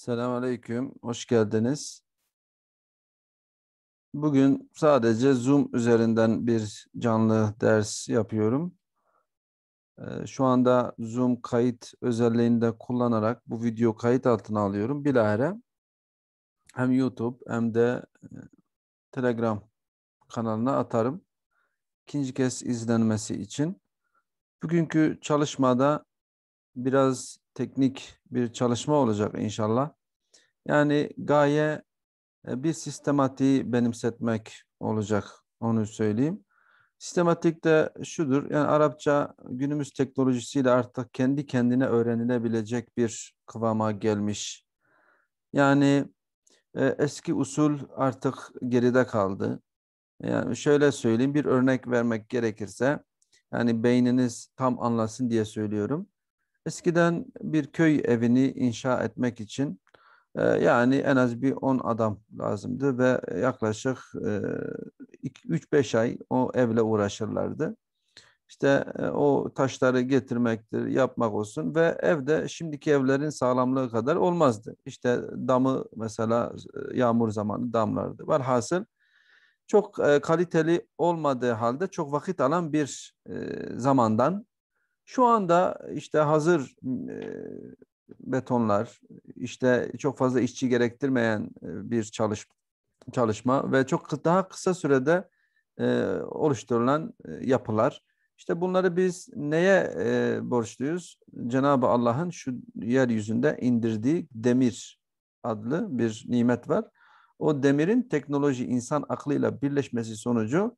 Selamun Aleyküm, hoş geldiniz. Bugün sadece Zoom üzerinden bir canlı ders yapıyorum. Ee, şu anda Zoom kayıt özelliğini de kullanarak bu video kayıt altına alıyorum. Bilahare hem YouTube hem de e, Telegram kanalına atarım. İkinci kez izlenmesi için. Bugünkü çalışmada biraz teknik bir çalışma olacak inşallah. Yani gaye e, bir sistematiği benimsetmek olacak onu söyleyeyim. Sistematik de şudur. Yani Arapça günümüz teknolojisiyle artık kendi kendine öğrenilebilecek bir kıvama gelmiş. Yani e, eski usul artık geride kaldı. Yani şöyle söyleyeyim bir örnek vermek gerekirse yani beyniniz tam anlasın diye söylüyorum. Eskiden bir köy evini inşa etmek için e, yani en az bir 10 adam lazımdı ve yaklaşık e, 3-5 ay o evle uğraşırlardı. İşte e, o taşları getirmektir, yapmak olsun ve evde şimdiki evlerin sağlamlığı kadar olmazdı. İşte damı mesela e, yağmur zamanı damlardı. Velhasıl çok e, kaliteli olmadığı halde çok vakit alan bir e, zamandan şu anda işte hazır e, betonlar, işte çok fazla işçi gerektirmeyen e, bir çalış, çalışma ve çok daha kısa sürede e, oluşturulan yapılar. İşte bunları biz neye borçluyuz? Cenab-ı Allah'ın şu yeryüzünde indirdiği demir adlı bir nimet var. O demirin teknoloji, insan aklıyla birleşmesi sonucu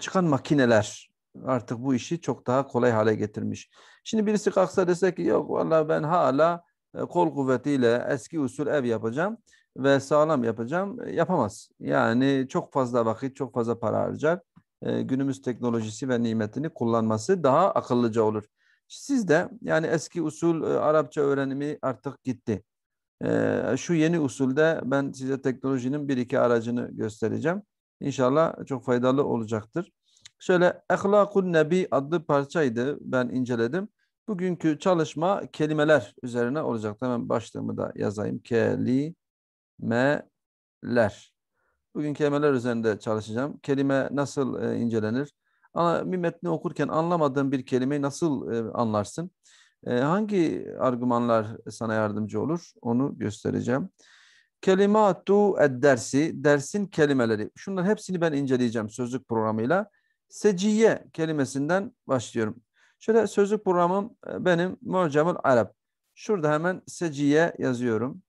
çıkan makineler artık bu işi çok daha kolay hale getirmiş. Şimdi birisi kalksa dese ki yok valla ben hala e, kol kuvvetiyle eski usul ev yapacağım ve sağlam yapacağım e, yapamaz. Yani çok fazla vakit, çok fazla para harcar. E, günümüz teknolojisi ve nimetini kullanması daha akıllıca olur. Siz de yani eski usul Arapça öğrenimi artık gitti. Şu yeni usulde ben size teknolojinin bir iki aracını göstereceğim. İnşallah çok faydalı olacaktır. Şöyle Ehlakun Nebi adlı parçaydı ben inceledim. Bugünkü çalışma kelimeler üzerine olacak. Hemen başlığımı da yazayım. Kelimeler. Bugün kelimeler üzerinde çalışacağım. Kelime nasıl e, incelenir? Ama bir metni okurken anlamadığın bir kelimeyi nasıl e, anlarsın? E, hangi argümanlar sana yardımcı olur? Onu göstereceğim. Kelimatu ed dersi, dersin kelimeleri. Şunların hepsini ben inceleyeceğim sözlük programıyla. Seciye kelimesinden başlıyorum. Şöyle sözlük programım e, benim Mu'camul Arap. Şurada hemen seciye yazıyorum.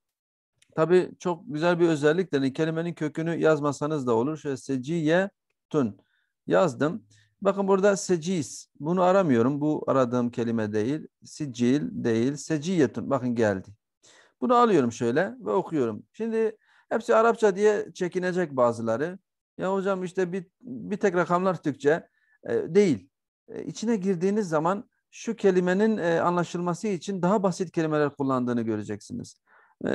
Tabi çok güzel bir özellik de hani kelimenin kökünü yazmasanız da olur. Şöyle seciye tun yazdım. Bakın burada secis. Bunu aramıyorum. Bu aradığım kelime değil. Sicil değil. Seciye tun. Bakın geldi. Bunu alıyorum şöyle ve okuyorum. Şimdi hepsi Arapça diye çekinecek bazıları. Ya hocam işte bir, bir tek rakamlar Türkçe e, değil. E, içine girdiğiniz zaman şu kelimenin e, anlaşılması için daha basit kelimeler kullandığını göreceksiniz. E,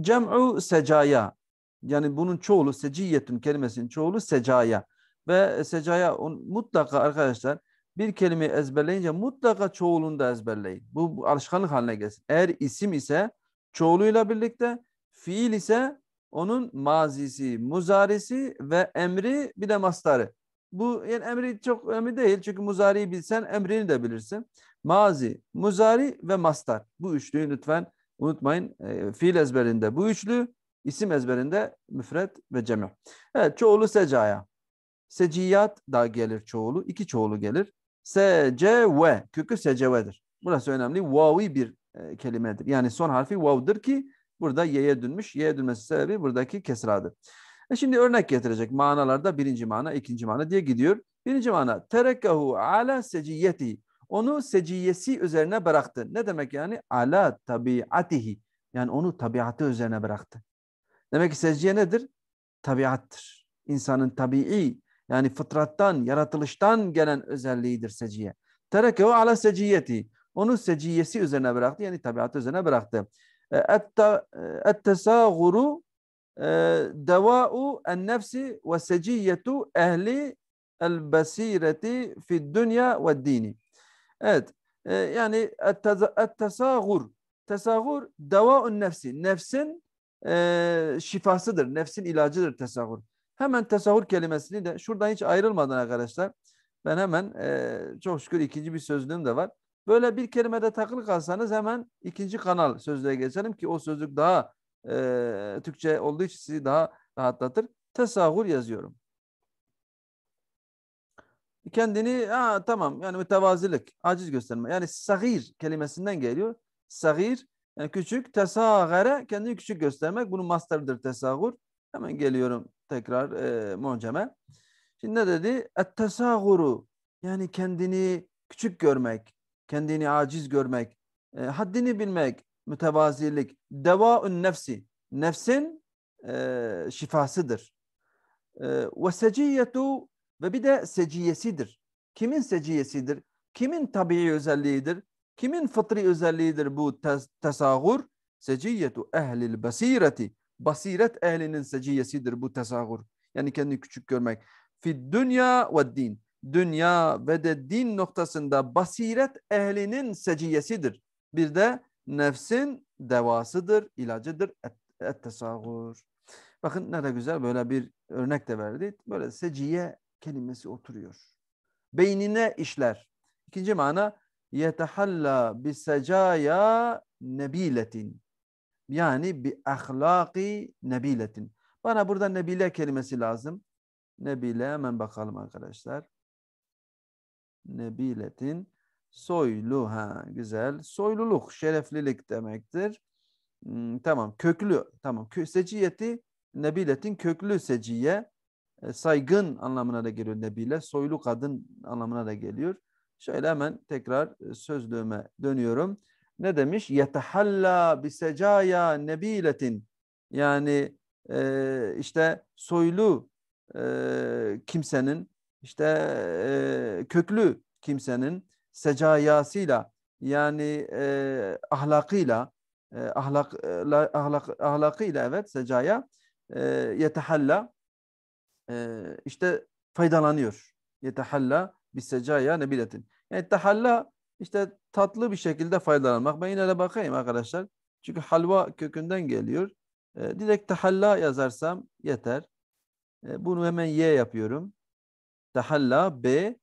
cem'u secaya yani bunun çoğulu seciyetün kelimesinin çoğulu secaya ve secaya on, mutlaka arkadaşlar bir kelimeyi ezberleyince mutlaka çoğulunu da ezberleyin. Bu, bu alışkanlık haline gelsin. Eğer isim ise çoğuluyla birlikte, fiil ise onun mazisi, muzarisi ve emri bir de mastarı. Bu yani emri çok önemli değil çünkü muzariyi bilsen emrini de bilirsin. Mazi, muzari ve mastar. Bu üçlüyü lütfen unutmayın. E, fiil ezberinde bu üçlü, isim ezberinde müfret ve cemi. Evet çoğulu secaya. Seciyat da gelir çoğulu. iki çoğulu gelir. Seceve. Kökü secevedir. Burası önemli. Vavi bir e, kelimedir. Yani son harfi vav'dır ki Burada y'ye dönmüş. Y'ye dönmesi sebebi buradaki kesradır. E şimdi örnek getirecek manalarda birinci mana, ikinci mana diye gidiyor. Birinci mana terekkehu ala seciyeti. Onu seciyesi üzerine bıraktı. Ne demek yani? Ala tabiatihi. Yani onu tabiatı üzerine bıraktı. Demek ki seciye nedir? Tabiattır. İnsanın tabii yani fıtrattan, yaratılıştan gelen özelliğidir seciye. Terekkehu ala seciyeti. Onu seciyesi üzerine bıraktı. Yani tabiatı üzerine bıraktı ettesâguru e, devâ'u en nefsi ve seciyyetu ehli el basireti dünya ve dini. Evet. E, yani ettesâgur. Tesâgur devâ'un nefsi. Nefsin e, şifasıdır. Nefsin ilacıdır tesahur. Hemen tesahur kelimesini de şuradan hiç ayrılmadan arkadaşlar. Ben hemen çok şükür ikinci bir sözlüğüm de var. Böyle bir kelimede takılı kalsanız hemen ikinci kanal sözlüğe geçelim ki o sözlük daha e, Türkçe olduğu için sizi daha rahatlatır. Tesahur yazıyorum. Kendini ha, tamam yani mütevazilik, aciz gösterme. Yani sahir kelimesinden geliyor. Sahir yani küçük, tesahare kendini küçük göstermek. Bunun mastarıdır tesagur. Hemen geliyorum tekrar e, monceme. Şimdi ne dedi? Et tesahuru yani kendini küçük görmek, kendini aciz görmek, e, haddini bilmek, mütevazilik, devaun nefsi, nefsin e, şifasıdır. E, ve seciyetu ve bir de seciyesidir. Kimin seciyesidir? Kimin tabii özelliğidir? Kimin fıtri özelliğidir bu tes tesahur? Seciyetu ehlil basireti. Basiret ehlinin seciyesidir bu tesagur. Yani kendini küçük görmek. Fid dünya ve din dünya ve de din noktasında basiret ehlinin seciyesidir. Bir de nefsin devasıdır, ilacıdır, ettesağur. Bakın ne de güzel böyle bir örnek de verdi. Böyle seciye kelimesi oturuyor. Beynine işler. İkinci mana yetehalla bi secaya nebiletin. Yani bi ahlaki nebiletin. Bana burada nebile kelimesi lazım. Nebile hemen bakalım arkadaşlar nebiletin soyluha güzel. Soyluluk şereflilik demektir. Hmm, tamam köklü tamam Kö seciyeti nebiletin köklü seciye e, saygın anlamına da geliyor nebile. Soylu kadın anlamına da geliyor. Şöyle hemen tekrar e, sözlüğüme dönüyorum. Ne demiş? Yetehalla bi secaya nebiletin. Yani e, işte soylu kimsenin işte e, köklü kimsenin secayasıyla yani e, ahlakıyla e, ahlak, la, ahlak ahlakıyla evet secaya e, yetehalla e, işte faydalanıyor. Yetehalla bir secaya nebiletin. Yani tehalla işte tatlı bir şekilde faydalanmak. Ben yine de bakayım arkadaşlar. Çünkü halva kökünden geliyor. E, direkt tehalla yazarsam yeter. E, bunu hemen ye yapıyorum. Tehalla B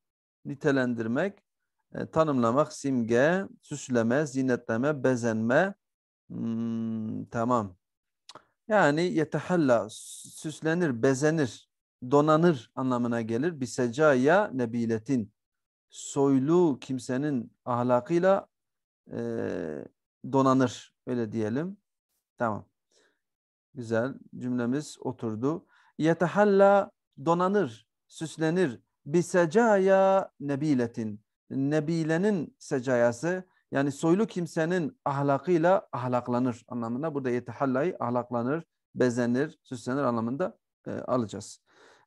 nitelendirmek, e, tanımlamak, simge, süsleme, zinetleme, bezenme. Hmm, tamam. Yani yetehalla süslenir, bezenir, donanır anlamına gelir. Bisecaya nebiletin soylu kimsenin ahlakıyla e, donanır öyle diyelim. Tamam. Güzel cümlemiz oturdu. Yetehalla donanır süslenir. Bi secaya nebiletin. Nebilenin secayası yani soylu kimsenin ahlakıyla ahlaklanır anlamında. Burada yetehallayı ahlaklanır, bezenir, süslenir anlamında e, alacağız.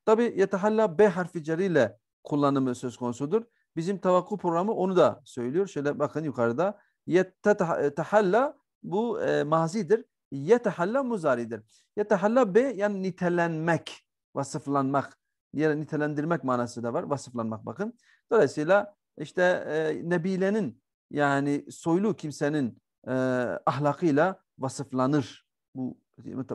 Tabi yetehalla B harfi ceriyle kullanımı söz konusudur. Bizim tavakku programı onu da söylüyor. Şöyle bakın yukarıda. Yetehalla e, bu e, mazidir. Yetehalla muzaridir. Yetehalla B yani nitelenmek, vasıflanmak diğer nitelendirmek manası da var. Vasıflanmak bakın. Dolayısıyla işte e, Nebile'nin yani soylu kimsenin e, ahlakıyla vasıflanır. Bu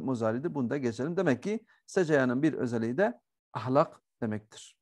muzaridir. Bunu da geçelim. Demek ki Secaya'nın bir özelliği de ahlak demektir.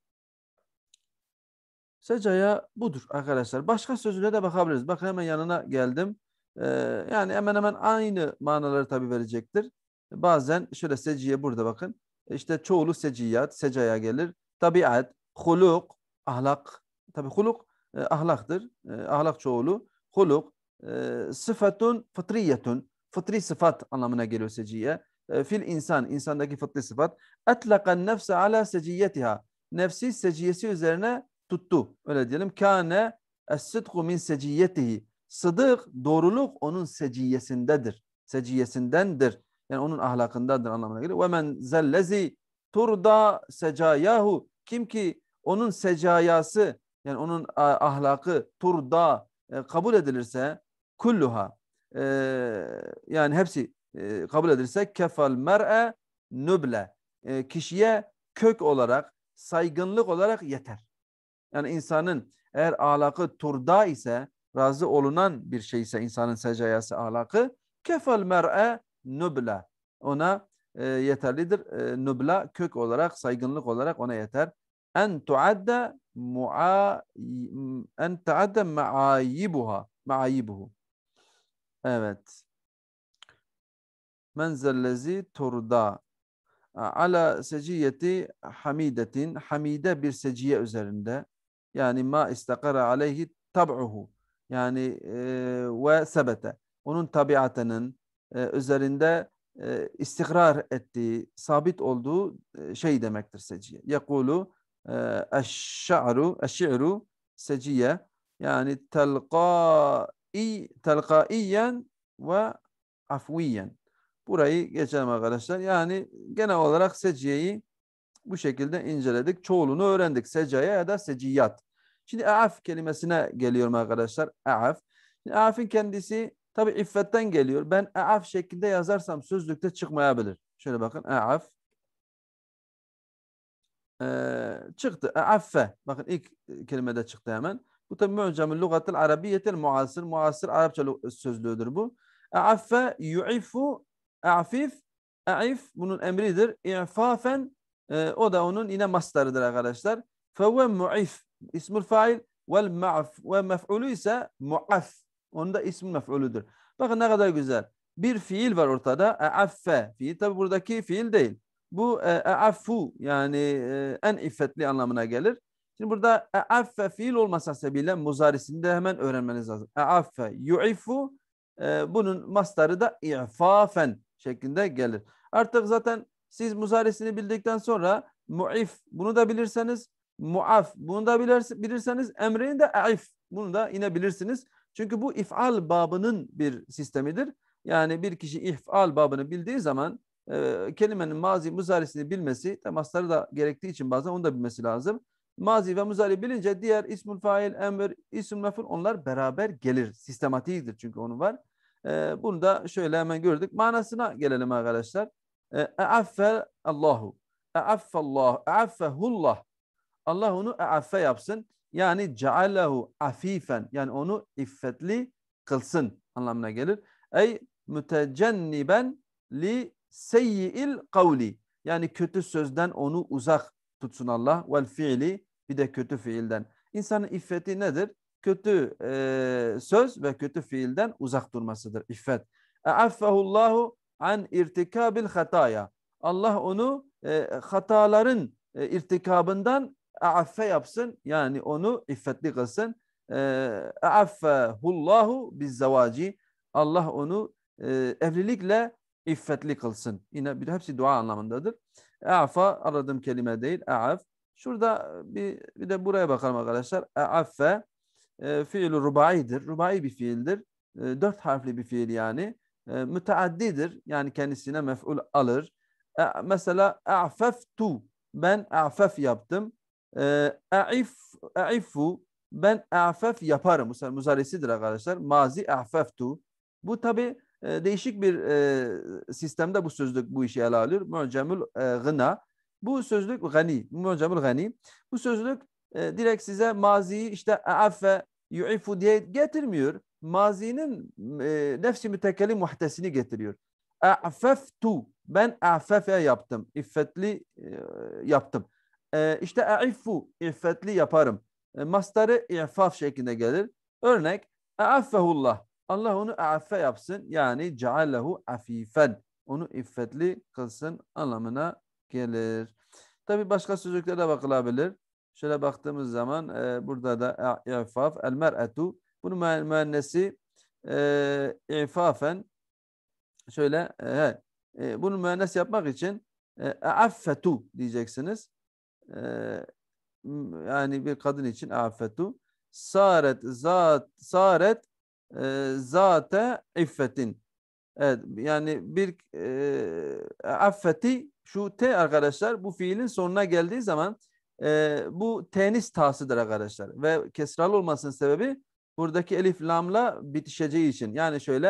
Secaya budur arkadaşlar. Başka sözüne de bakabiliriz. Bakın hemen yanına geldim. Ee, yani hemen hemen aynı manaları tabii verecektir. Bazen şöyle seciye burada bakın. İşte çoğulu seciyat, secaya gelir. Tabiat, huluk, ahlak. Tabi huluk e, ahlaktır. E, ahlak çoğulu. Huluk, e, sıfatun fıtriyetun. Fıtri sıfat anlamına geliyor seciye. E, fil insan, insandaki fıtri sıfat. Etlakan nefse ala seciyetiha. Nefsi seciyesi üzerine tuttu. Öyle diyelim. Kâne es-sıdku min seciyetihi. Sıdık, doğruluk onun seciyesindedir. Seciyesindendir. Yani onun ahlakındadır anlamına gelir. Ve men zellezi turda secayahu. Kim ki onun secayası yani onun e, ahlakı turda e, kabul edilirse kulluha e, yani hepsi kabul edilirse kefal mer'e nüble kişiye kök olarak saygınlık olarak yeter. Yani insanın eğer ahlakı turda ise razı olunan bir şey ise insanın secayası ahlakı kefal mer'e nübla ona e, yeterlidir. E, nübla kök olarak, saygınlık olarak ona yeter. En tuadda mua en tuadda maayibuha maayibuhu. Evet. Menzellezi turda ala seciyeti hamidetin hamide bir seciye üzerinde yani ma istakara aleyhi tab'uhu yani e, ve sebete onun tabiatının e, üzerinde e, istikrar ettiği, sabit olduğu e, şey demektir seciye. Yekulu e, eşşa'ru, eşşi'ru seciye yani telqai telqaiyen ve afviyen. Burayı geçelim arkadaşlar. Yani genel olarak seciyeyi bu şekilde inceledik. Çoğulunu öğrendik. Secaya ya da seciyat. Şimdi af kelimesine geliyorum arkadaşlar. Af. Afin kendisi Tabi iffetten geliyor. Ben e'af şeklinde yazarsam sözlükte çıkmayabilir. Şöyle bakın e'af. Ee, çıktı. E'affe. Bakın ilk kelimede çıktı hemen. Bu tabi mu'camın lugatil arabiyyetil muasir. Muasir Arapça sözlüğüdür bu. E'affe yu'ifu e'afif e'if bunun emridir. İ'fafen e, o da onun yine mastarıdır arkadaşlar. Fevve mu'if ismul fail vel ma'f ve mef'ulü ise mu'af Onda ismi mef'ulüdür. Bakın ne kadar güzel. Bir fiil var ortada. E'affe. Fiil tabi buradaki fiil değil. Bu e'affu e, yani e, en iffetli anlamına gelir. Şimdi burada e'affe fiil olmasa sebebiyle muzarisini de hemen öğrenmeniz lazım. E'affe yu'ifu e, bunun mastarı da i'fafen şeklinde gelir. Artık zaten siz muzarisini bildikten sonra mu'if bunu da bilirseniz mu'af bunu da bilirseniz emrini de a'if bunu da inebilirsiniz. Çünkü bu ifal babının bir sistemidir. Yani bir kişi ifal babını bildiği zaman e, kelimenin mazi muzarisini bilmesi, temasları da gerektiği için bazen onu da bilmesi lazım. Mazi ve muzari bilince diğer ismül fail, emir, ismül meful onlar beraber gelir. Sistematiğidir çünkü onu var. E, bunu da şöyle hemen gördük. Manasına gelelim arkadaşlar. Eaffe e Allahu. Eaffallahu. Eaffehullah. Allah onu eaffe yapsın. Yani cealehu afifen yani onu iffetli kılsın anlamına gelir. Ey mütecenniben li seyyi'il kavli yani kötü sözden onu uzak tutsun Allah vel fiili bir de kötü fiilden. İnsanın iffeti nedir? Kötü e, söz ve kötü fiilden uzak durmasıdır iffet. E, Affahullahu an irtikabil hataya. Allah onu e, hataların e, irtikabından affe yapsın yani onu iffetli kılsın. Ee, affehullahu biz zavaci. Allah onu e, evlilikle iffetli kılsın. Yine bir, hepsi dua anlamındadır. E'afa aradığım kelime değil. E'af. Şurada bir, bir de buraya bakalım arkadaşlar. E'affe fiil fiilü rubaidir. Rubai bir fiildir. E, dört harfli bir fiil yani. E, müteaddidir. Yani kendisine mef'ul alır. E, mesela e'feftu. Ben e'fef yaptım. E'if, ee, e'ifu ben e'fef yaparım. Mesela müzaresidir arkadaşlar. Mazi e'feftu. Bu tabi e, değişik bir e, sistemde bu sözlük bu işi ele alır. Mu'camül e, gına. Bu sözlük gani. Mu'camül gani. Bu sözlük e, direkt size maziyi işte e'affe yu'ifu diye getirmiyor. Mazinin e, nefsi mütekelli muhtesini getiriyor. E'feftu. Ben e'fefe yaptım. İffetli e, yaptım. E, işte e'iffu, iffetli yaparım. E, mastarı i'faf şeklinde gelir. Örnek, e'affehullah. Allah onu affe yapsın. Yani cealehu afifen. Onu iffetli kılsın anlamına gelir. Tabi başka sözcüklere bakılabilir. Şöyle baktığımız zaman e, burada da e, i'faf, el mer'etu. Bunun müennesi e, ifafen şöyle e, e, bunu müennes yapmak için e, affetu diyeceksiniz e, yani bir kadın için afetu saret zat saret e, zate iffetin evet yani bir e, affeti şu t arkadaşlar bu fiilin sonuna geldiği zaman e, bu tenis tahsidir arkadaşlar ve kesralı olmasının sebebi buradaki elif lamla bitişeceği için yani şöyle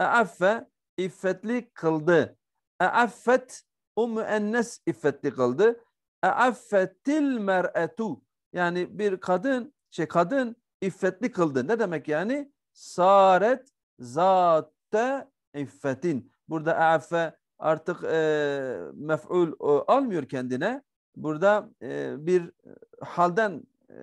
e affe iffetli kıldı e affet o müennes iffetli kıldı Eaffetil mer'etu. Yani bir kadın, şey kadın iffetli kıldı. Ne demek yani? Saret zatte iffetin. Burada affe artık e, mef'ul e, almıyor kendine. Burada e, bir halden e,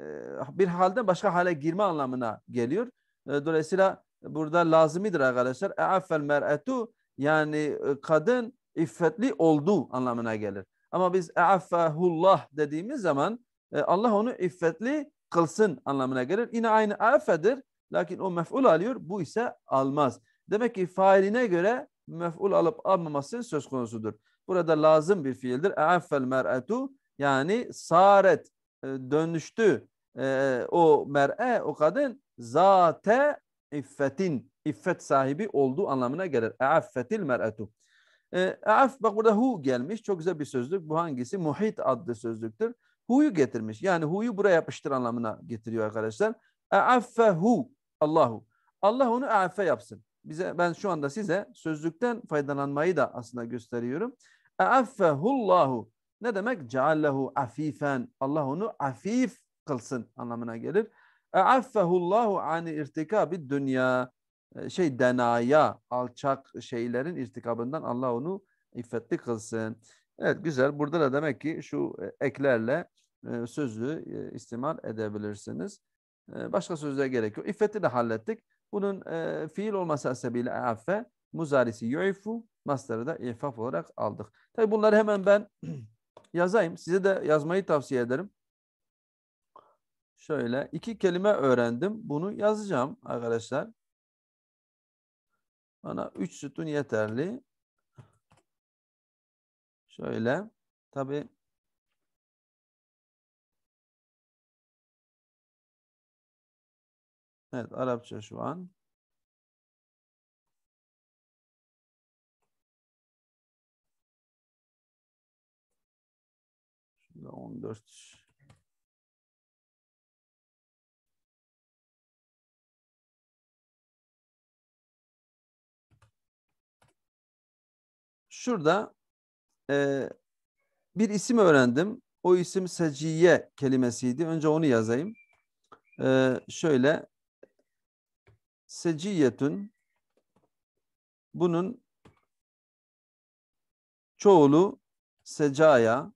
bir halden başka hale girme anlamına geliyor. E, dolayısıyla burada lazımidir arkadaşlar. Eaffel mer'etu yani e, kadın iffetli oldu anlamına gelir. Ama biz affahullah dediğimiz zaman e, Allah onu iffetli kılsın anlamına gelir. Yine aynı affedir. Lakin o mef'ul alıyor. Bu ise almaz. Demek ki failine göre mef'ul alıp almaması söz konusudur. Burada lazım bir fiildir. Affel mer'etu yani saret e, dönüştü e, o mer'e o kadın zate iffetin iffet sahibi olduğu anlamına gelir. Affetil mer'etu. E, af bak burada hu gelmiş. Çok güzel bir sözlük. Bu hangisi? Muhit adlı sözlüktür. Hu'yu getirmiş. Yani hu'yu buraya yapıştır anlamına getiriyor arkadaşlar. E, Affehu Allahu. Allah onu affe yapsın. Bize ben şu anda size sözlükten faydalanmayı da aslında gösteriyorum. E, Affehullahu. Ne demek? Ceallehu afifen. Allah onu afif kılsın anlamına gelir. E, Affehullahu ani irtikabi dünya. Ee, şey denaya, alçak şeylerin irtikabından Allah onu iffetli kılsın. Evet güzel. Burada da demek ki şu e, eklerle e, sözü e, istimal edebilirsiniz. Başka sözlere gerek yok. İffeti de hallettik. Bunun fiil olması sebebiyle affe, muzarisi yu'ifu, masları da ifaf olarak aldık. Tabi bunları hemen ben yazayım. Size de yazmayı tavsiye ederim. Şöyle iki kelime öğrendim. Bunu yazacağım arkadaşlar. Bana 3 sütun yeterli. Şöyle. Tabi Evet Arapça şu an. Şurada 14 şurada e, bir isim öğrendim. O isim seciye kelimesiydi. Önce onu yazayım. E, şöyle seciyetün bunun çoğulu secaya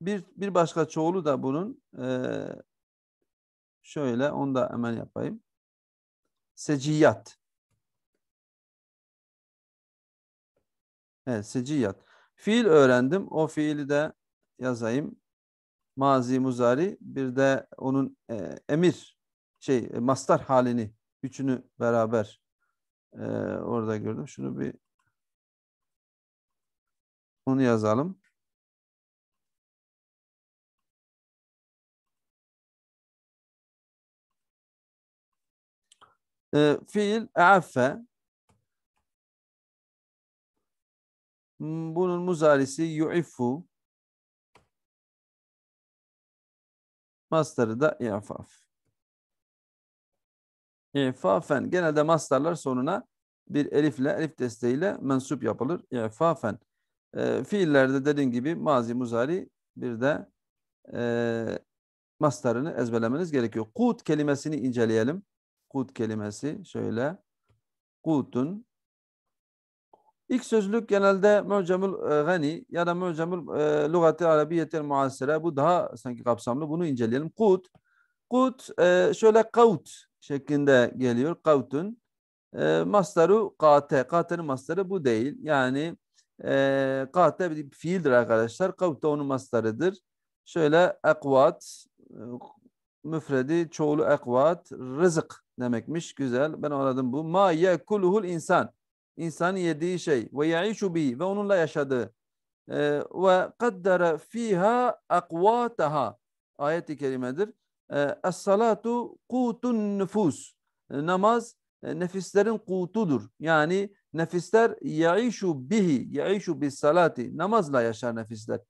bir, bir başka çoğulu da bunun e, şöyle onu da hemen yapayım. Seciyat. Evet, seciyat. Fiil öğrendim. O fiili de yazayım. Mazi, muzari. Bir de onun e, emir, şey, e, mastar halini. Üçünü beraber e, orada gördüm. Şunu bir onu yazalım. E, fiil eaffe Hmm, bunun muzarisi yu'ifu. Mastarı da i'faf. İ'fafen. Genelde mastarlar sonuna bir elifle, elif desteğiyle mensup yapılır. İ'fafen. E, ee, fiillerde dediğim gibi mazi, muzari bir de e, mastarını ezberlemeniz gerekiyor. Kut kelimesini inceleyelim. Kut kelimesi şöyle. Kutun İlk sözlük genelde Möcemül e, Gani ya da Möcemül e, Lugatil Arabiyetil Muasire. Bu daha sanki kapsamlı. Bunu inceleyelim. Kut. Kut e, şöyle kavut şeklinde geliyor. Kavutun. E, masları kate. Kate'nin masları bu değil. Yani e, kate bir fiildir arkadaşlar. Kavut da onun maslarıdır. Şöyle ekvat. E, müfredi çoğulu ekvat. Rızık demekmiş. Güzel. Ben anladım bu. Ma yekulhul insan insanın yediği şey ve yaişu bi ve onunla yaşadığı e, ve kaddara fiha akvataha ayeti i kerimedir. E, es salatu kutun nüfus. E, namaz nefislerin kutudur. Yani nefisler yaişu bihi, yaişu bi salati. Namazla yaşar nefisler.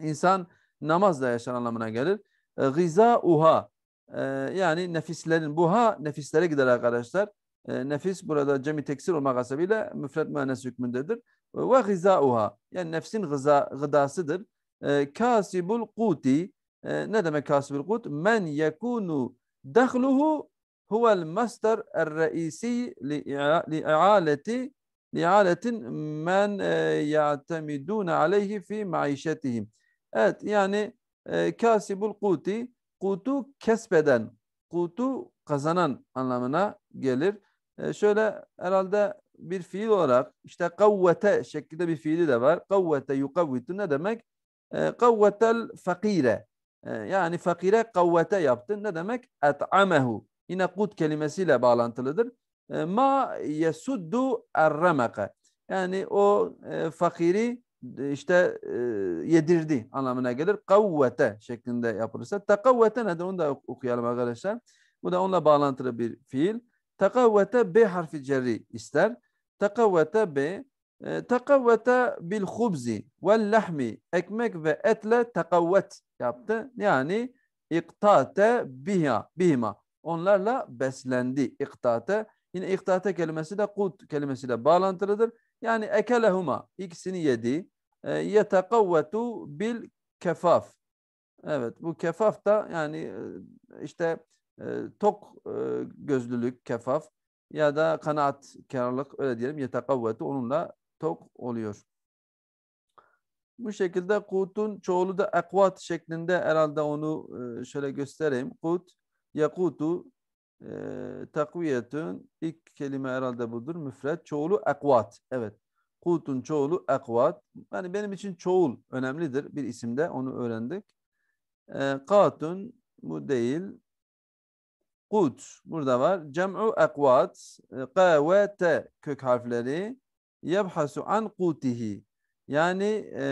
İnsan namazla yaşar anlamına gelir. Gıza uha. Yani nefislerin, buha nefislere gider arkadaşlar. E, nefis burada cemi teksir olmak hasebiyle müfret mühennes hükmündedir. E, ve gızauha yani nefsin gıza, gıdasıdır. E, kasibul kuti e, ne demek kasibul kut? Men yekunu dehluhu huvel master er-reisi li'aleti li'aletin men e, ya'temidun aleyhi fi maişetihim. Evet yani e, kasibul kuti kutu kesbeden, kutu kazanan anlamına gelir. E, şöyle herhalde bir fiil olarak işte kavvete şeklinde bir fiili de var. Kavvete yukavvitu ne demek? E, kavvetel fakire. E, yani fakire kavvete yaptın Ne demek? Et'amehu. Yine kut kelimesiyle bağlantılıdır. E, ma yesuddu erremeke. Yani o e, fakiri e, işte e, yedirdi anlamına gelir. Kavvete şeklinde yapılırsa. Tekavvete nedir? Onu da okuyalım arkadaşlar. Bu da onunla bağlantılı bir fiil. Takavvete B harfi cerri ister. Takavvete B e, takavvete bil hubzi ve lahmi ekmek ve etle takavvet yaptı. Yani iktate biha bihima. Onlarla beslendi iktate. Yine iktate kelimesi de kut kelimesiyle bağlantılıdır. Yani ekelehuma ikisini yedi. E, yetekavvetu bil kefaf. Evet bu kefaf da yani e, işte e, tok e, gözlülük, kefaf ya da kanaatkarlık öyle diyelim yetekavveti onunla tok oluyor. Bu şekilde kutun çoğulu da ekvat şeklinde herhalde onu e, şöyle göstereyim. Kut, yakutu, e, takviyetün ilk kelime herhalde budur. Müfret, çoğulu ekvat. Evet. Kutun çoğulu ekvat. Yani benim için çoğul önemlidir bir isimde onu öğrendik. E, katun bu değil. Kut burada var. Cem'u ekvat. Kavete e, kök harfleri. Yebhasu an kutihi. Yani e,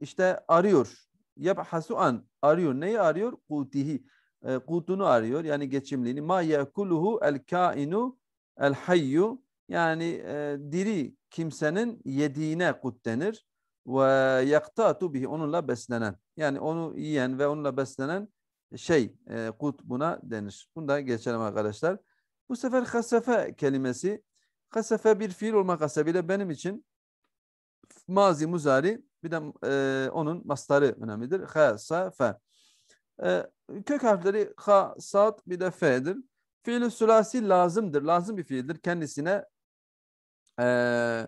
işte arıyor. Yebhasu an. Arıyor. Neyi arıyor? Kutihi. E, kutunu arıyor. Yani geçimliğini. Ma yekuluhu el kainu el hayyu. Yani e, diri kimsenin yediğine kut denir. Ve yaktatu bihi. Onunla beslenen. Yani onu yiyen ve onunla beslenen şey e, kut buna denir. Bunu da geçelim arkadaşlar. Bu sefer hasefe kelimesi hasefe bir fiil olmak hasebiyle benim için mazi muzari bir de e, onun mastarı önemlidir. Hasefe. kök harfleri ha, sad bir de fe'dir. Fiil-i sülasi lazımdır. Lazım bir fiildir. Kendisine e,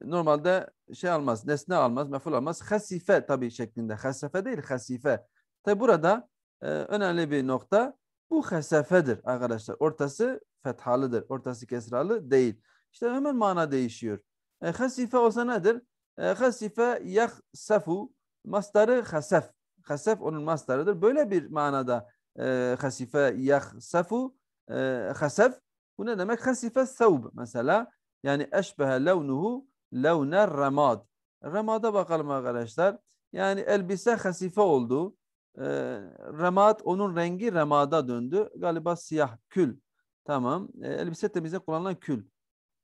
normalde şey almaz, nesne almaz, meful almaz. Hasife tabii şeklinde. Hasefe değil, hasife. Tabi burada ee, önemli bir nokta bu hesefedir arkadaşlar. Ortası fethalıdır. Ortası kesralı değil. İşte hemen mana değişiyor. E, ee, hesife olsa nedir? E, ee, hesife yahsefu mastarı hesef. Hesef onun mastarıdır. Böyle bir manada e, hesife yahsefu e, hesef. Bu ne demek? Hesife sevb mesela. Yani eşbehe levnuhu levner ramad ramada bakalım arkadaşlar. Yani elbise hesife oldu. E, ee, remat onun rengi remada döndü. Galiba siyah kül. Tamam. E, elbise temizle kullanılan kül.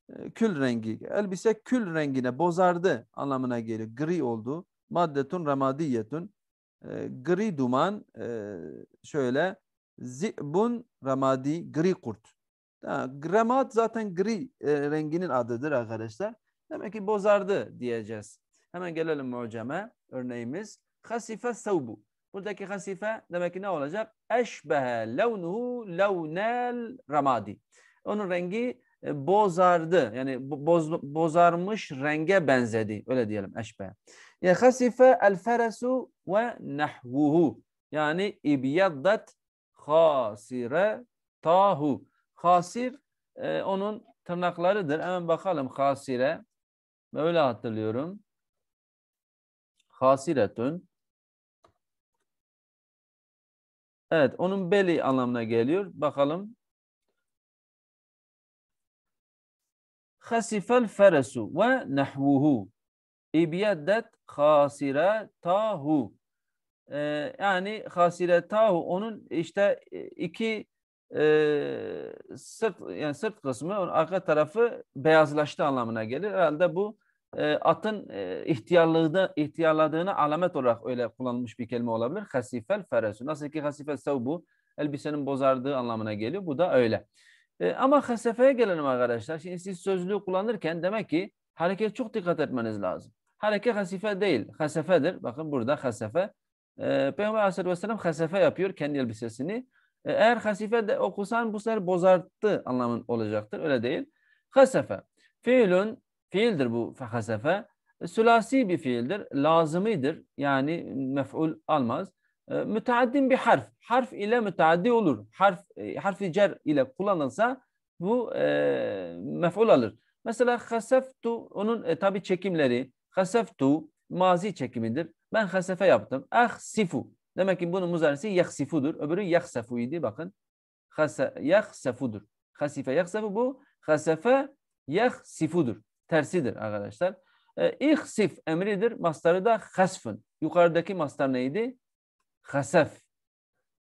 E, kül rengi. Elbise kül rengine bozardı anlamına geliyor. Gri oldu. Maddetun remadiyetun. E, gri duman e, şöyle zibun remadi gri kurt. Ha, remat zaten gri e, renginin adıdır arkadaşlar. Demek ki bozardı diyeceğiz. Hemen gelelim muceme örneğimiz. Hasife sevbu. Buradaki hasife demek ki ne olacak? Eşbehe levnuhu levnel ramadi. Onun rengi e, bozardı. Yani boz, bozarmış renge benzedi. Öyle diyelim eşbehe. Ya hasife el feresu ve nehvuhu. Yani ibyaddat hasire tahu. Hasir e, onun tırnaklarıdır. Hemen bakalım hasire. Böyle hatırlıyorum. Hasiretun. Evet, onun belli anlamına geliyor. Bakalım. Hasifel feresu ve nehvuhu. İbiyeddet hasire tahu. Ee, yani hasire tahu onun işte e, iki e, sırt yani sırt kısmı onun arka tarafı beyazlaştı anlamına gelir. Herhalde bu e, atın e, ihtiyarladığını, alamet olarak öyle kullanılmış bir kelime olabilir. Hasifel feresu. Nasıl ki hasifel sevbu elbisenin bozardığı anlamına geliyor. Bu da öyle. E, ama hasefeye gelelim arkadaşlar. Şimdi siz sözlüğü kullanırken demek ki hareket çok dikkat etmeniz lazım. Hareket hasife değil, hasefedir. Bakın burada hasefe. E, Peygamber aleyhissalatü vesselam hasefe yapıyor kendi elbisesini. E, eğer hasife de okusan bu sefer bozarttı anlamın olacaktır. Öyle değil. Hasefe. Fiilun Fiildir bu fehasefe. E, sülasi bir fiildir. Lazımidir. Yani mef'ul almaz. E, Müteaddin bir harf. Harf ile müteaddi olur. Harf, e, harfi cer ile kullanılsa bu e, mef'ul alır. Mesela haseftu onun e, tabi çekimleri. Haseftu mazi çekimidir. Ben hasefe yaptım. Ahsifu. Demek ki bunun muzarisi yahsifudur. Öbürü yahsefu bakın. Hase, yahsefudur. Hasife yahsefu bu. Hasefe yahsifudur tersidir arkadaşlar. E, ihsif emridir. Mastarı da hasfın. Yukarıdaki mastar neydi? Hasef.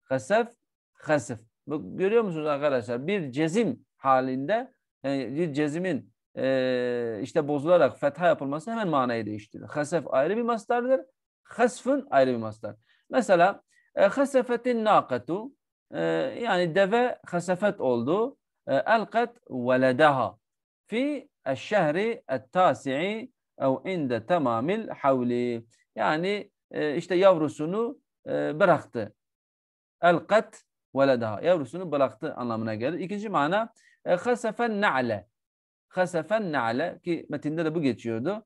Hasef, hasef. Görüyor musunuz arkadaşlar? Bir cezim halinde yani e, bir cezimin e, işte bozularak fetha yapılması hemen manayı değiştirir. Hasef ayrı bir mastardır. Hasfın ayrı bir mastar. Mesela e, hasefetin nakatu e, yani deve hasefet oldu. E, elqet veledeha fi الشهر التاسع أو عند تمام الحول يعني işte yavrusunu e, bıraktı. Elkat veledaha yavrusunu bıraktı anlamına gelir. İkinci mana hasefen na'le. Hasefen na'le ki metinde de bu geçiyordu.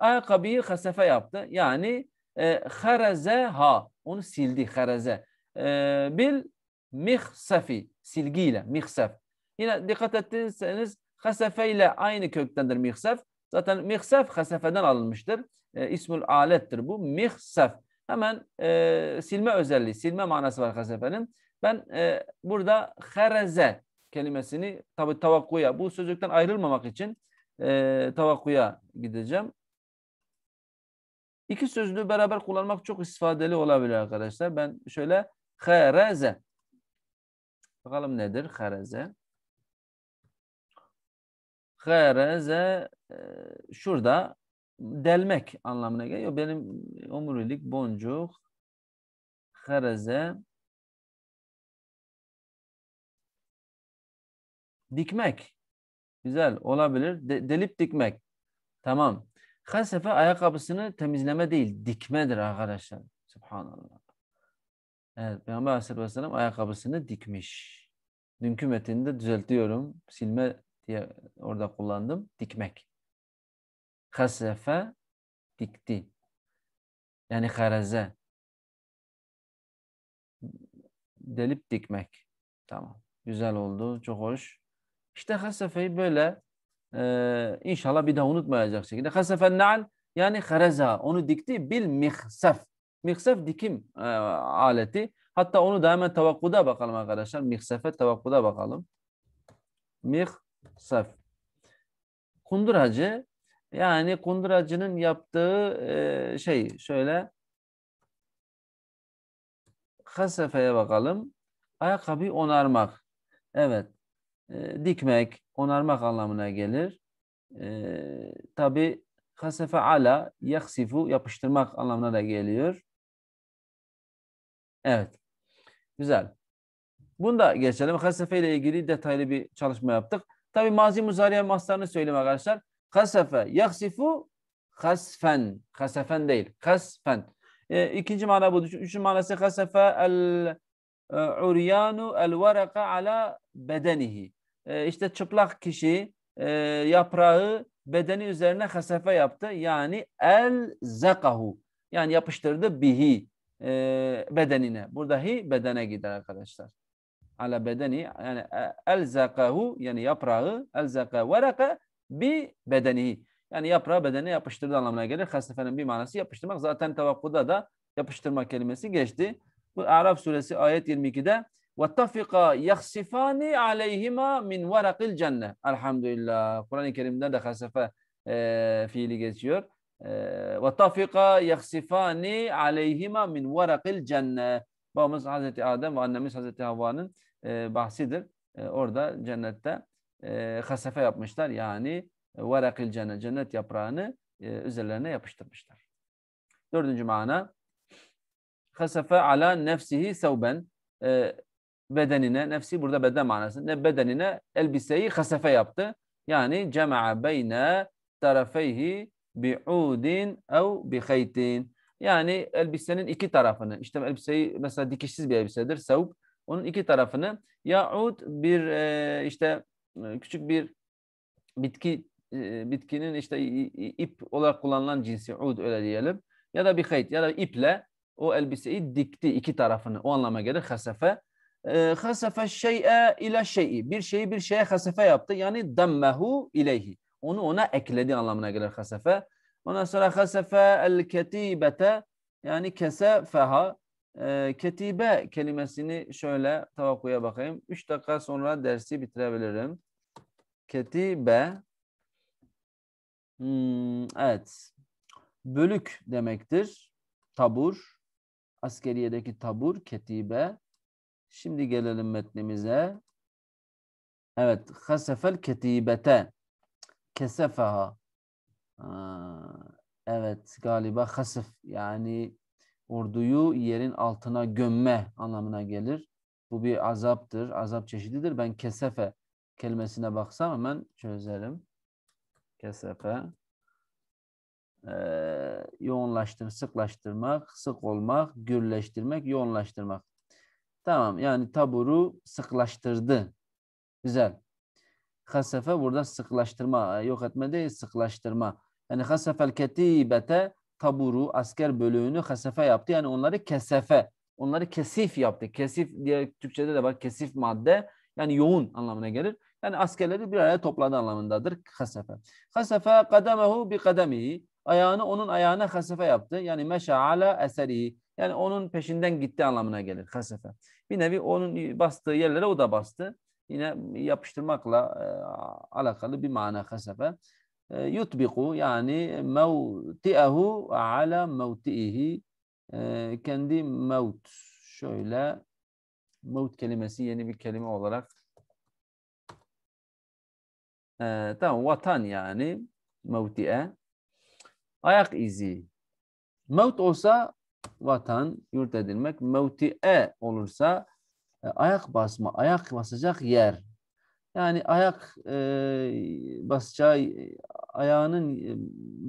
ayakkabıyı hasefe yaptı. Yani e, ha onu sildi haraze. E, bil mihsefi silgiyle mihsef. Yine dikkat ettiyseniz Hasefe ile aynı köktendir mihsef. Zaten mihsef hasefeden alınmıştır. E, ismül alettir bu. Mihsef. Hemen e, silme özelliği, silme manası var hasefenin. Ben e, burada hereze kelimesini tabi tavakkuya, bu sözlükten ayrılmamak için e, tavakkuya gideceğim. İki sözlüğü beraber kullanmak çok istifadeli olabilir arkadaşlar. Ben şöyle hereze. Bakalım nedir hereze? Gareze şurada delmek anlamına geliyor. Benim omurilik, boncuk, gareze dikmek. Güzel olabilir. De, delip dikmek. Tamam. Hasefe ayakkabısını temizleme değil, dikmedir arkadaşlar. Subhanallah. Evet, Peygamber Aleyhisselatü ayakkabısını dikmiş. Dünkü metinde düzeltiyorum. Silme diye orada kullandım. Dikmek. Hasefe dikti. Yani haraze. Delip dikmek. Tamam. Güzel oldu. Çok hoş. İşte hasefeyi böyle e, inşallah bir daha unutmayacak şekilde. Hasefen na'l yani hareza. Onu dikti bil mihsef. Mihsef dikim e, aleti. Hatta onu da hemen tavakkuda bakalım arkadaşlar. Mihsefe tavakkuda bakalım. Mih saf. Kunduracı yani kunduracının yaptığı e, şey şöyle kasefeye bakalım. Ayakkabıyı onarmak. Evet. E, dikmek, onarmak anlamına gelir. E, tabi kasefe ala, yaksifu yapıştırmak anlamına da geliyor. Evet. Güzel. Bunu da geçelim. Kasefe ile ilgili detaylı bir çalışma yaptık. Tabi mazi muzariye maslarını söyleyeyim arkadaşlar. Kasefe, yaksifu, kasfen. Kasefen değil, kasfen. E, ikinci mana bu. Üçüncü manası kasefe el e, uryanu el varaka ala bedenihi. E, işte çıplak kişi e, yaprağı bedeni üzerine kasefe yaptı. Yani el zekahu. Yani yapıştırdı bihi e, bedenine. Burada hi bedene gider arkadaşlar ala bedeni yani e, elzakahu yani yaprağı elzaka varaka bi bedeni Yani yaprağı bedene yapıştırdı anlamına gelir. Hasnefenin bir manası yapıştırmak. Zaten tevakkuda da yapıştırma kelimesi geçti. Bu Araf suresi ayet 22'de وَتَّفِقَا يَخْسِفَانِ عَلَيْهِمَا مِنْ وَرَقِ الْجَنَّةِ Elhamdülillah. Kur'an-ı Kerim'de de hasefe e, fiili geçiyor. وَتَّفِقَا يَخْسِفَانِ عَلَيْهِمَا مِنْ وَرَقِ الْجَنَّةِ Babamız Hazreti Adem ve annemiz Hazreti Havva'nın e, bahsidir. E, orada cennette e, hasefe yapmışlar. Yani e, varakil cennet, cennet yaprağını e, üzerlerine yapıştırmışlar. Dördüncü mana hasefe ala nefsihi sevben e, bedenine, nefsi burada beden manası. Ne bedenine elbiseyi hasefe yaptı. Yani cema'a beyne tarafeyhi bi'udin ev bi'heytin. Yani elbisenin iki tarafını. işte elbiseyi mesela dikişsiz bir elbisedir. Sevb onun iki tarafını ya ud bir e, işte e, küçük bir bitki e, bitkinin işte ip olarak kullanılan cinsi ud öyle diyelim ya da bir hayt ya da iple o elbiseyi dikti iki tarafını o anlama gelir hasefe. E, hasefe şey'e ile şey'i bir şeyi bir şeye hasefe yaptı yani dammehu ileyhi onu ona ekledi anlamına gelir hasefe. Ondan sonra hasefe el ketibete yani kesefeha ee, ketibe kelimesini şöyle tavakkuya bakayım. Üç dakika sonra dersi bitirebilirim. Ketibe hmm, evet bölük demektir. Tabur askeriyedeki tabur ketibe. Şimdi gelelim metnimize. Evet, hasefel ketibete. Kesefeha. Evet, galiba hasef yani orduyu yerin altına gömme anlamına gelir. Bu bir azaptır, azap çeşididir. Ben kesefe kelimesine baksam hemen çözerim. Kesefe. Ee, yoğunlaştır, sıklaştırmak, sık olmak, gürleştirmek, yoğunlaştırmak. Tamam yani taburu sıklaştırdı. Güzel. Kesefe burada sıklaştırma, yok etme değil sıklaştırma. Yani hasefel ketibete taburu, asker bölüğünü hasefe yaptı. Yani onları kesefe, onları kesif yaptı. Kesif diye Türkçe'de de var kesif madde yani yoğun anlamına gelir. Yani askerleri bir araya topladı anlamındadır hasefe. Hasefe kademehu bi kademihi. Ayağını onun ayağına hasefe yaptı. Yani meşa ala eserihi. Yani onun peşinden gitti anlamına gelir hasefe. Bir nevi onun bastığı yerlere o da bastı. Yine yapıştırmakla e, alakalı bir mana hasefe. Ee, yutbiku yani mevti'ehu ala mevti'ihi ee, kendi mevt şöyle mevt kelimesi yeni bir kelime olarak e, tamam vatan yani mevti'e ayak izi mevt olsa vatan yurt edilmek mevti'e olursa e, ayak basma ayak basacak yer yani ayak e, basacağı ayağının e,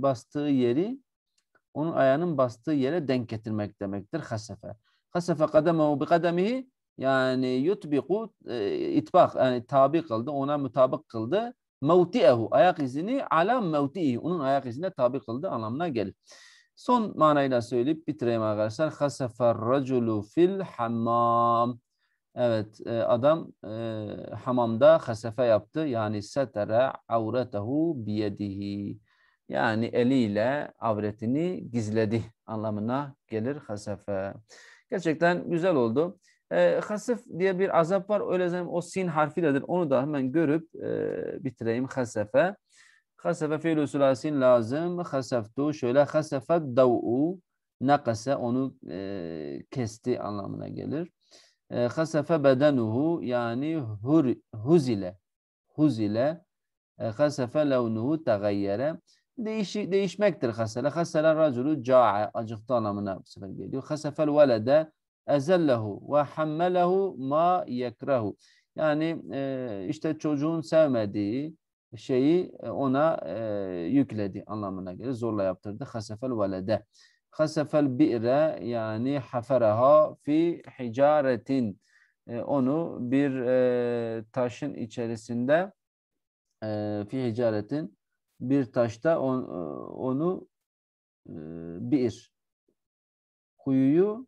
bastığı yeri onun ayağının bastığı yere denk getirmek demektir hasefe. Hasefe kademehu bi kademihi yani yutbiku e, itbak yani tabi kıldı ona mutabık kıldı mevti'ehu ayak izini ala mevti'i onun ayak izine tabi kıldı anlamına gelir. Son manayla söyleyip bitireyim arkadaşlar. Hasefer raculu fil hammam. Evet e, adam e, hamamda hasefe yaptı. Yani setera avretehu biyedihi. Yani eliyle avretini gizledi anlamına gelir hasefe. Gerçekten güzel oldu. E, hasif diye bir azap var. Öyle zaman o sin harfidir. Onu da hemen görüp e, bitireyim hasefe. Hasefe fiilü sülasin lazım. Haseftu şöyle hasefe dav'u nakase onu e, kesti anlamına gelir. Ee, hasefe bedenuhu yani hur, huzile huzile ee, hasefe levnuhu tegayyere Değiş, değişmektir hasele. Hasele raculu ca'a acıktı anlamına bu sefer geliyor. Hasefel velede ezellehu ve hammelehu ma Yani e, işte çocuğun sevmediği şeyi ona e, yükledi anlamına gelir. Zorla yaptırdı. Hasefel velede hasefel bi're yani hafereha fi hicaretin e, onu bir e, taşın içerisinde e, fi hicaretin bir taşta onu bir kuyuyu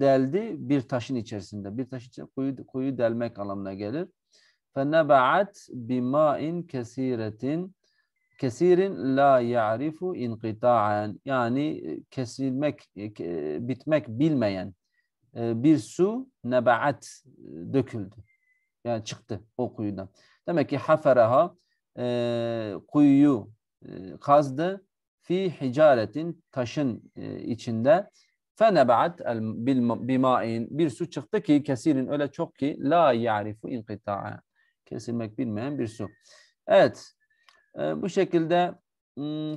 deldi bir taşın içerisinde. Bir taş için kuyu, kuyu delmek anlamına gelir. فَنَبَعَتْ بِمَاءٍ كَس۪يرَةٍ kesirin la ya'rifu inqita'an yani e, kesilmek e, e, bitmek bilmeyen bir su nebaat döküldü. Yani çıktı o kuyudan. Demek ki haferaha e, kuyuyu e, kazdı fi hicaretin taşın e, içinde fenebaat bimain bir su çıktı ki kesirin öyle çok ki la ya'rifu inqita'an kesilmek bilmeyen bir su. Evet ee, bu şekilde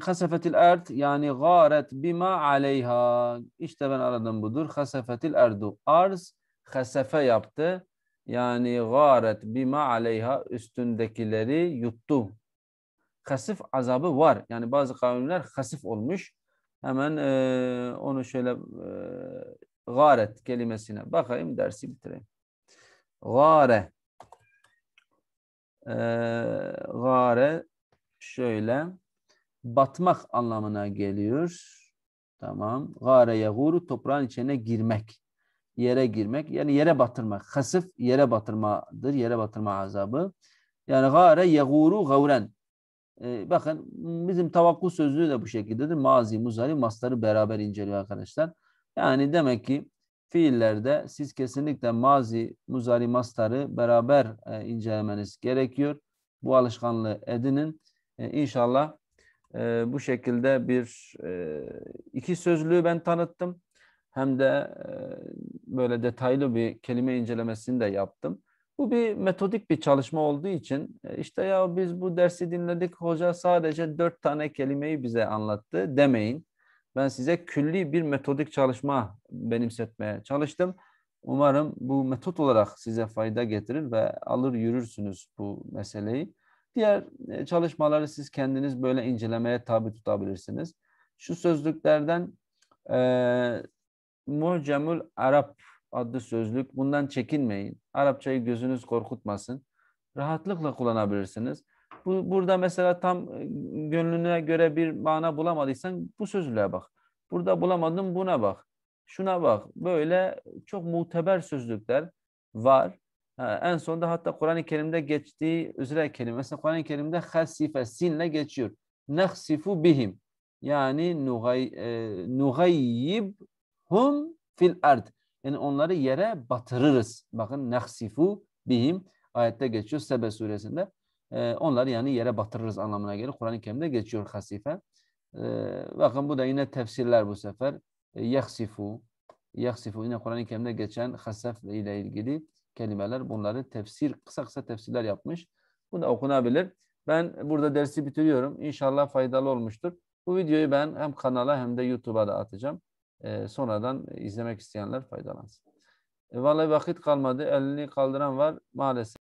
hasafetil erd yani garet bima aleyha. işte ben aradım budur. Hasafetil erdu. Arz hasefe yaptı. Yani garet bima aleyha üstündekileri yuttu. Hasif azabı var. Yani bazı kavimler hasif olmuş. Hemen e, onu şöyle e, garet kelimesine bakayım dersi bitireyim. Gare. E, gare şöyle batmak anlamına geliyor. Tamam. Gare yaguru toprağın içine girmek. Yere girmek yani yere batırmak. Hasif yere batırmadır. Yere batırma azabı. Yani gare yaguru gavren. Ee, bakın bizim tavakku sözlüğü de bu şekildedir. Mazi, muzari, masları beraber inceliyor arkadaşlar. Yani demek ki fiillerde siz kesinlikle mazi, muzari, masları beraber e, incelemeniz gerekiyor. Bu alışkanlığı edinin. E, inşallah e, bu şekilde bir e, iki sözlüğü ben tanıttım. Hem de böyle detaylı bir kelime incelemesini de yaptım. Bu bir metodik bir çalışma olduğu için işte ya biz bu dersi dinledik hoca sadece dört tane kelimeyi bize anlattı demeyin. Ben size külli bir metodik çalışma benimsetmeye çalıştım. Umarım bu metot olarak size fayda getirir ve alır yürürsünüz bu meseleyi. Diğer e, çalışmaları siz kendiniz böyle incelemeye tabi tutabilirsiniz. Şu sözlüklerden e, Mucemül Arap adlı sözlük. Bundan çekinmeyin. Arapçayı gözünüz korkutmasın. Rahatlıkla kullanabilirsiniz. Bu, burada mesela tam e, gönlüne göre bir mana bulamadıysan bu sözlüğe bak. Burada bulamadım buna bak. Şuna bak. Böyle çok muteber sözlükler var. Ha, en sonunda hatta Kur'an-ı Kerim'de geçtiği üzere Mesela Kur'an-ı Kerim'de hasife sinle geçiyor. Nehsifu bihim. Yani nugay, e, nugayyib hum fil ard. Yani onları yere batırırız. Bakın nehsifu bihim ayette geçiyor Sebe suresinde. E, onları yani yere batırırız anlamına gelir. Kur'an-ı Kerim'de geçiyor hasife. E, bakın bu da yine tefsirler bu sefer. E, yehsifu. Yehsifu yine Kur'an-ı Kerim'de geçen hasef ile ilgili kelimeler bunları tefsir, kısa kısa tefsirler yapmış. Bu da okunabilir. Ben burada dersi bitiriyorum. İnşallah faydalı olmuştur. Bu videoyu ben hem kanala hem de YouTube'a da atacağım. E, sonradan izlemek isteyenler faydalansın. E, vallahi vakit kalmadı. Elini kaldıran var maalesef.